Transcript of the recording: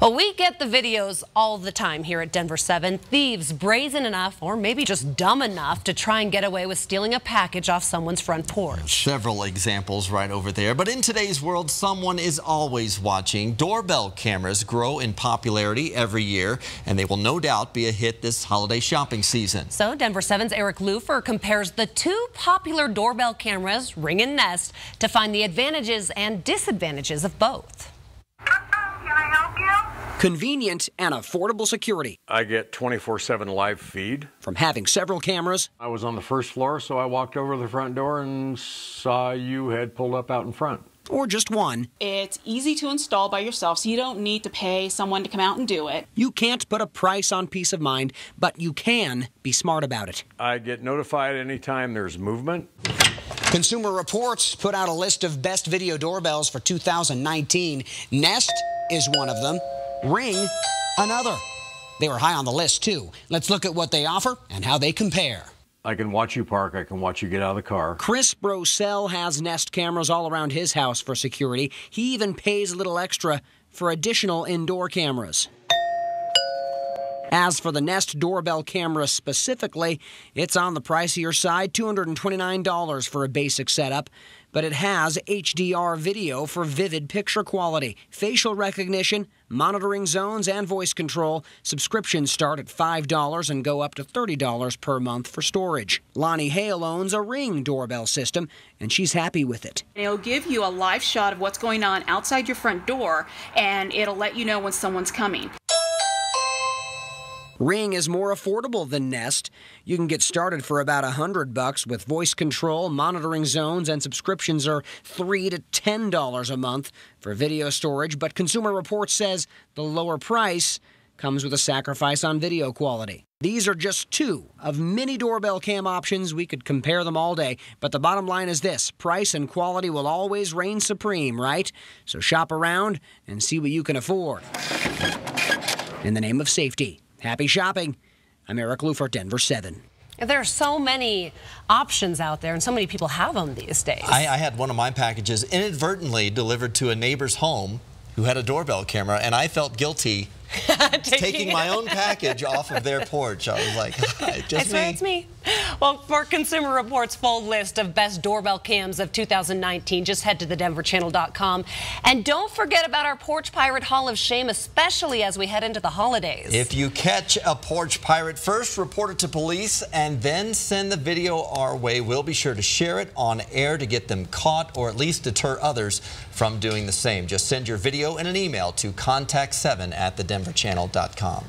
Well, we get the videos all the time here at Denver 7. Thieves brazen enough, or maybe just dumb enough, to try and get away with stealing a package off someone's front porch. Several examples right over there. But in today's world, someone is always watching. Doorbell cameras grow in popularity every year, and they will no doubt be a hit this holiday shopping season. So Denver 7's Eric Lufer compares the two popular doorbell cameras, Ring and Nest, to find the advantages and disadvantages of both help you? Convenient and affordable security. I get 24 7 live feed. From having several cameras. I was on the first floor, so I walked over the front door and saw you had pulled up out in front or just one. It's easy to install by yourself, so you don't need to pay someone to come out and do it. You can't put a price on peace of mind, but you can be smart about it. I get notified anytime there's movement. Consumer Reports put out a list of best video doorbells for 2019. Nest is one of them, ring another. They were high on the list, too. Let's look at what they offer and how they compare. I can watch you park. I can watch you get out of the car. Chris Brosell has Nest cameras all around his house for security. He even pays a little extra for additional indoor cameras. As for the Nest doorbell camera specifically, it's on the pricier side $229 for a basic setup, but it has HDR video for vivid picture quality, facial recognition, monitoring zones, and voice control. Subscriptions start at $5 and go up to $30 per month for storage. Lonnie Hale owns a Ring doorbell system, and she's happy with it. It'll give you a live shot of what's going on outside your front door, and it'll let you know when someone's coming. Ring is more affordable than Nest. You can get started for about 100 bucks with voice control, monitoring zones, and subscriptions are 3 to $10 a month for video storage, but Consumer Reports says the lower price comes with a sacrifice on video quality. These are just two of many doorbell cam options. We could compare them all day, but the bottom line is this price and quality will always reign supreme, right? So shop around and see what you can afford in the name of safety. Happy shopping. I'm Eric Lou for Denver 7. There are so many options out there, and so many people have them these days. I, I had one of my packages inadvertently delivered to a neighbor's home who had a doorbell camera, and I felt guilty taking, taking my own package off of their porch. I was like, just me. it's me. Well, for Consumer Reports' full list of best doorbell cams of 2019, just head to thedenverchannel.com. And don't forget about our Porch Pirate Hall of Shame, especially as we head into the holidays. If you catch a porch pirate, first report it to police and then send the video our way. We'll be sure to share it on air to get them caught or at least deter others from doing the same. Just send your video in an email to contact7 at thedenverchannel.com.